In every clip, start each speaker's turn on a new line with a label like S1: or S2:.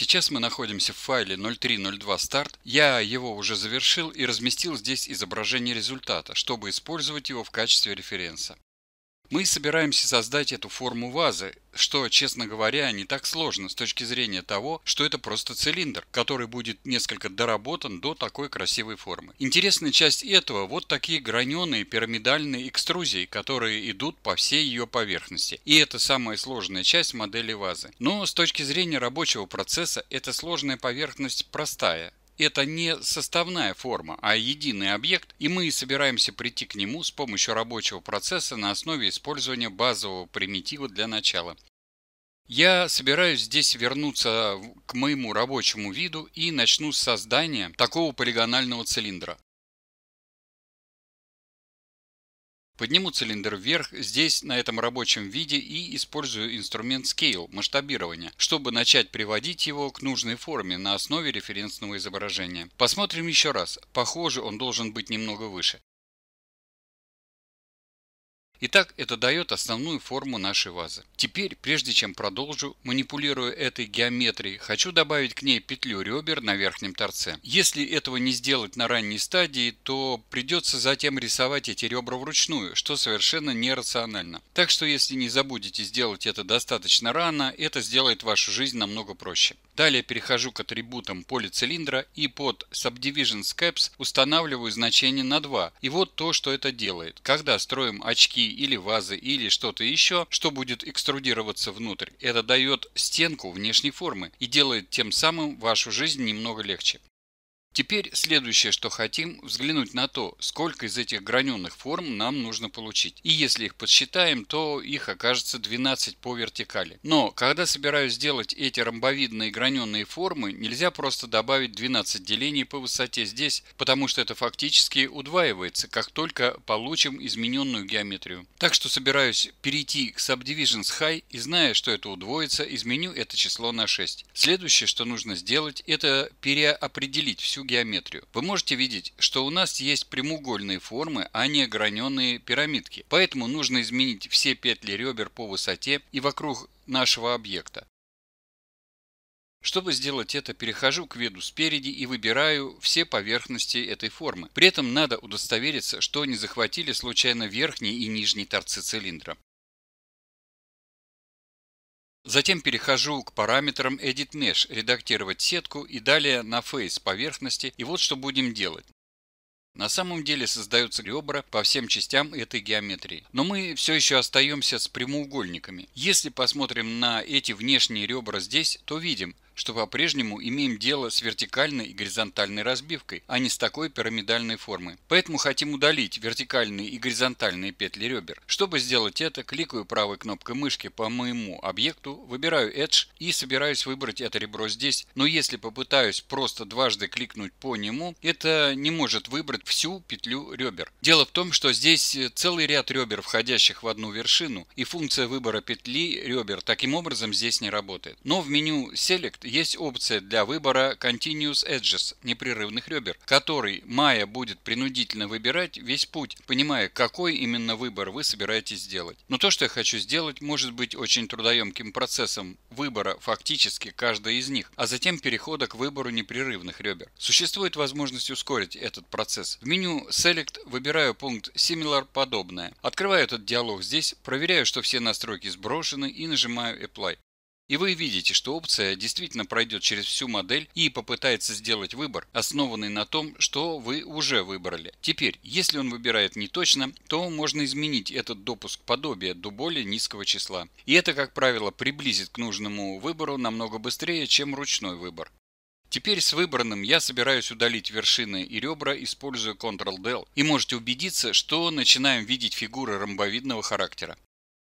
S1: Сейчас мы находимся в файле 0302 Start. Я его уже завершил и разместил здесь изображение результата, чтобы использовать его в качестве референса. Мы собираемся создать эту форму вазы, что, честно говоря, не так сложно с точки зрения того, что это просто цилиндр, который будет несколько доработан до такой красивой формы. Интересная часть этого вот такие граненые пирамидальные экструзии, которые идут по всей ее поверхности. И это самая сложная часть модели вазы. Но с точки зрения рабочего процесса эта сложная поверхность простая, это не составная форма, а единый объект, и мы собираемся прийти к нему с помощью рабочего процесса на основе использования базового примитива для начала. Я собираюсь здесь вернуться к моему рабочему виду и начну с создания такого полигонального цилиндра. Подниму цилиндр вверх здесь на этом рабочем виде и использую инструмент Scale масштабирования, чтобы начать приводить его к нужной форме на основе референсного изображения. Посмотрим еще раз. Похоже он должен быть немного выше. Итак, это дает основную форму нашей вазы. Теперь, прежде чем продолжу, манипулируя этой геометрией, хочу добавить к ней петлю ребер на верхнем торце. Если этого не сделать на ранней стадии, то придется затем рисовать эти ребра вручную, что совершенно нерационально. Так что если не забудете сделать это достаточно рано, это сделает вашу жизнь намного проще. Далее перехожу к атрибутам цилиндра и под Subdivision caps устанавливаю значение на 2. И вот то, что это делает. Когда строим очки или вазы или что-то еще, что будет экструдироваться внутрь, это дает стенку внешней формы и делает тем самым вашу жизнь немного легче. Теперь следующее, что хотим, взглянуть на то, сколько из этих граненых форм нам нужно получить. И если их подсчитаем, то их окажется 12 по вертикали. Но когда собираюсь сделать эти ромбовидные граненые формы, нельзя просто добавить 12 делений по высоте здесь, потому что это фактически удваивается, как только получим измененную геометрию. Так что собираюсь перейти к Subdivisions High и зная, что это удвоится, изменю это число на 6. Следующее, что нужно сделать, это переопределить всю всю геометрию. Вы можете видеть, что у нас есть прямоугольные формы, а не ограненные пирамидки. Поэтому нужно изменить все петли ребер по высоте и вокруг нашего объекта. Чтобы сделать это, перехожу к виду спереди и выбираю все поверхности этой формы. При этом надо удостовериться, что не захватили случайно верхний и нижний торцы цилиндра. Затем перехожу к параметрам Edit Mesh, редактировать сетку и далее на Face поверхности. И вот что будем делать. На самом деле создаются ребра по всем частям этой геометрии. Но мы все еще остаемся с прямоугольниками. Если посмотрим на эти внешние ребра здесь, то видим, что по-прежнему имеем дело с вертикальной и горизонтальной разбивкой, а не с такой пирамидальной формы. Поэтому хотим удалить вертикальные и горизонтальные петли ребер. Чтобы сделать это, кликаю правой кнопкой мышки по моему объекту, выбираю Edge и собираюсь выбрать это ребро здесь, но если попытаюсь просто дважды кликнуть по нему, это не может выбрать всю петлю ребер. Дело в том, что здесь целый ряд ребер, входящих в одну вершину, и функция выбора петли ребер таким образом здесь не работает. Но в меню Select есть опция для выбора Continuous Edges, непрерывных ребер, который Maya будет принудительно выбирать весь путь, понимая, какой именно выбор вы собираетесь сделать. Но то, что я хочу сделать, может быть очень трудоемким процессом выбора фактически каждой из них, а затем перехода к выбору непрерывных ребер. Существует возможность ускорить этот процесс. В меню Select выбираю пункт Similar подобное. Открываю этот диалог здесь, проверяю, что все настройки сброшены и нажимаю Apply. И вы видите, что опция действительно пройдет через всю модель и попытается сделать выбор, основанный на том, что вы уже выбрали. Теперь, если он выбирает не точно, то можно изменить этот допуск подобия до более низкого числа. И это, как правило, приблизит к нужному выбору намного быстрее, чем ручной выбор. Теперь с выбранным я собираюсь удалить вершины и ребра, используя Ctrl-Del, и можете убедиться, что начинаем видеть фигуры ромбовидного характера.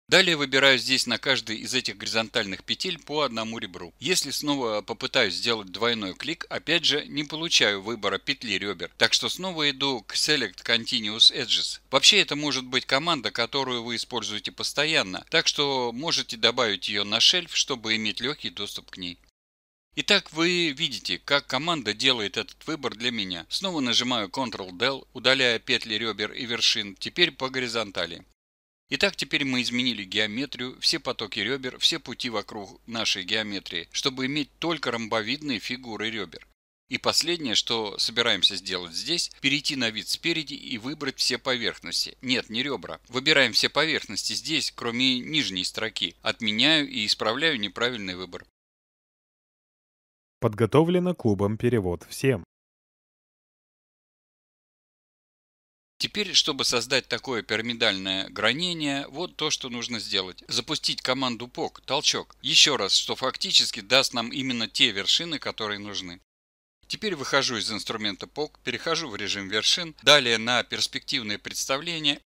S1: Далее выбираю здесь на каждой из этих горизонтальных петель по одному ребру. Если снова попытаюсь сделать двойной клик, опять же не получаю выбора петли ребер, так что снова иду к Select Continuous Edges. Вообще это может быть команда, которую вы используете постоянно, так что можете добавить ее на шельф, чтобы иметь легкий доступ к ней. Итак, вы видите, как команда делает этот выбор для меня. Снова нажимаю Ctrl-Del, удаляя петли ребер и вершин, теперь по горизонтали. Итак, теперь мы изменили геометрию, все потоки ребер, все пути вокруг нашей геометрии, чтобы иметь только ромбовидные фигуры ребер. И последнее, что собираемся сделать здесь, перейти на вид спереди и выбрать все поверхности. Нет, не ребра. Выбираем все поверхности здесь, кроме нижней строки. Отменяю и исправляю неправильный выбор. Подготовлено клубом перевод всем. Теперь, чтобы создать такое пирамидальное гранение, вот то, что нужно сделать. Запустить команду POC, толчок, еще раз, что фактически даст нам именно те вершины, которые нужны. Теперь выхожу из инструмента POC, перехожу в режим вершин, далее на перспективные представления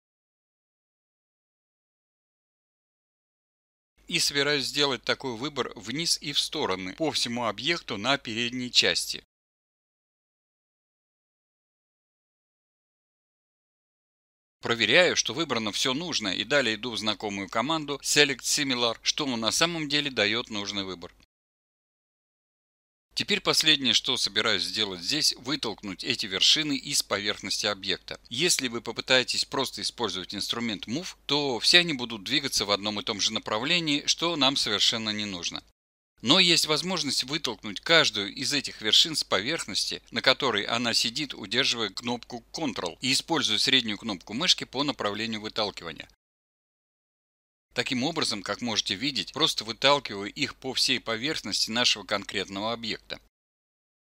S1: и собираюсь сделать такой выбор вниз и в стороны по всему объекту на передней части. Проверяю, что выбрано все нужное и далее иду в знакомую команду Select Similar, что на самом деле дает нужный выбор. Теперь последнее, что собираюсь сделать здесь, вытолкнуть эти вершины из поверхности объекта. Если вы попытаетесь просто использовать инструмент Move, то все они будут двигаться в одном и том же направлении, что нам совершенно не нужно. Но есть возможность вытолкнуть каждую из этих вершин с поверхности, на которой она сидит, удерживая кнопку Ctrl и используя среднюю кнопку мышки по направлению выталкивания. Таким образом, как можете видеть, просто выталкиваю их по всей поверхности нашего конкретного объекта.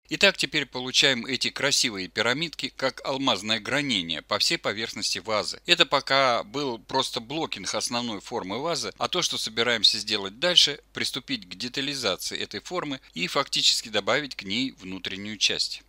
S1: Итак, теперь получаем эти красивые пирамидки как алмазное гранение по всей поверхности вазы. Это пока был просто блокинг основной формы вазы, а то, что собираемся сделать дальше, приступить к детализации этой формы и фактически добавить к ней внутреннюю часть.